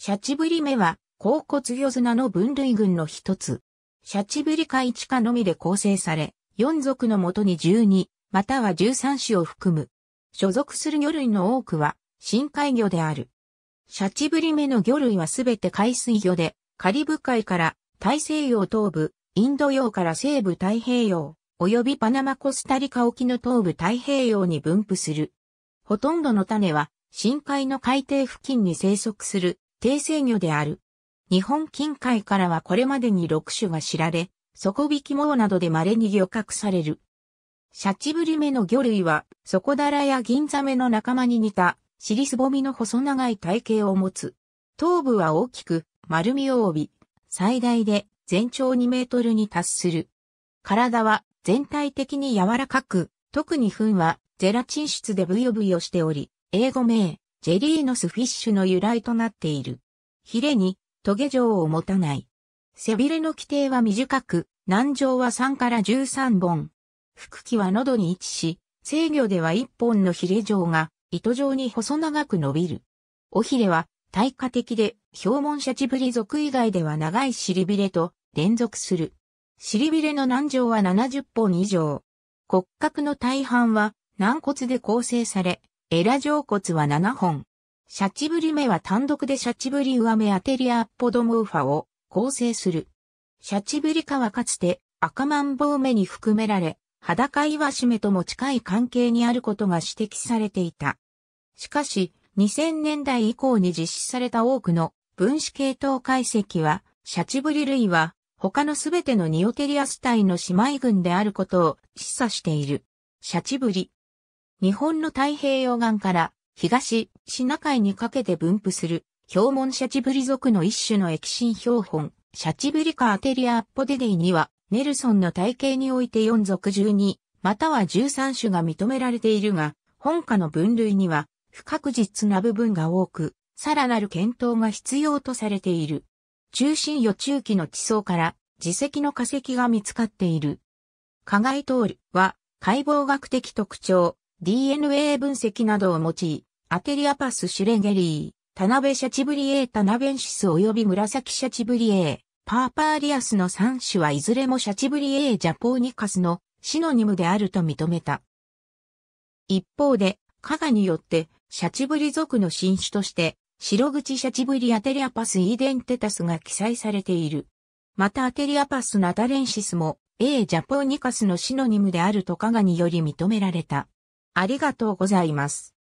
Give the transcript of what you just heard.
シャチブリ目は、甲骨魚砂の分類群の一つ。シャチブリ海一下のみで構成され、四族のもとに十二、または十三種を含む。所属する魚類の多くは、深海魚である。シャチブリ目の魚類はすべて海水魚で、カリブ海から大西洋東部、インド洋から西部太平洋、及びパナマコスタリカ沖の東部太平洋に分布する。ほとんどの種は深海の海底付近に生息する低生魚である。日本近海からはこれまでに6種が知られ、底引き網などで稀に漁獲される。シャチブリ目の魚類は、底だらや銀ザメの仲間に似た、尻すぼみの細長い体型を持つ。頭部は大きく、丸みを帯び、最大で全長2メートルに達する。体は全体的に柔らかく、特に糞はゼラチン質でブヨブヨしており、英語名、ジェリーノスフィッシュの由来となっている。ヒレに、トゲ状を持たない。背びれの規定は短く、軟状は3から13本。腹器は喉に位置し、制御では1本のヒレ状が、糸状に細長く伸びる。尾ひれは、対価的で、表門シャチブリ属以外では長い尻びれと連続する。尻びれの軟状は70本以上。骨格の大半は軟骨で構成され、エラ上骨は7本。シャチブリ目は単独でシャチブリ上目アテリアアッポドモウファを構成する。シャチブリ科はかつて赤マンボウ目に含められ、裸イワシ目とも近い関係にあることが指摘されていた。しかし、2000年代以降に実施された多くの分子系統解析は、シャチブリ類は他のすべてのニオテリアス体の姉妹群であることを示唆している。シャチブリ、日本の太平洋岸から東、シナ海にかけて分布する標門シャチブリ属の一種の液心標本、シャチブリカアテリアアッポデデイには、ネルソンの体系において4属12、または13種が認められているが、本科の分類には不確実な部分が多く、さらなる検討が必要とされている。中心予中期の地層から自石の化石が見つかっている。加害通るは解剖学的特徴、DNA 分析などを用い、アテリアパスシュレゲリー、田辺シャチブリエータナベンシス及び紫シャチブリエー、パーパーリアスの3種はいずれもシャチブリエージャポーニカスのシノニムであると認めた。一方で、加賀によって、シャチブリ族の新種として、白口シャチブリアテリアパスイデンテタスが記載されている。またアテリアパスナタレンシスも、A ジャポーニカスのシノニムであると加賀により認められた。ありがとうございます。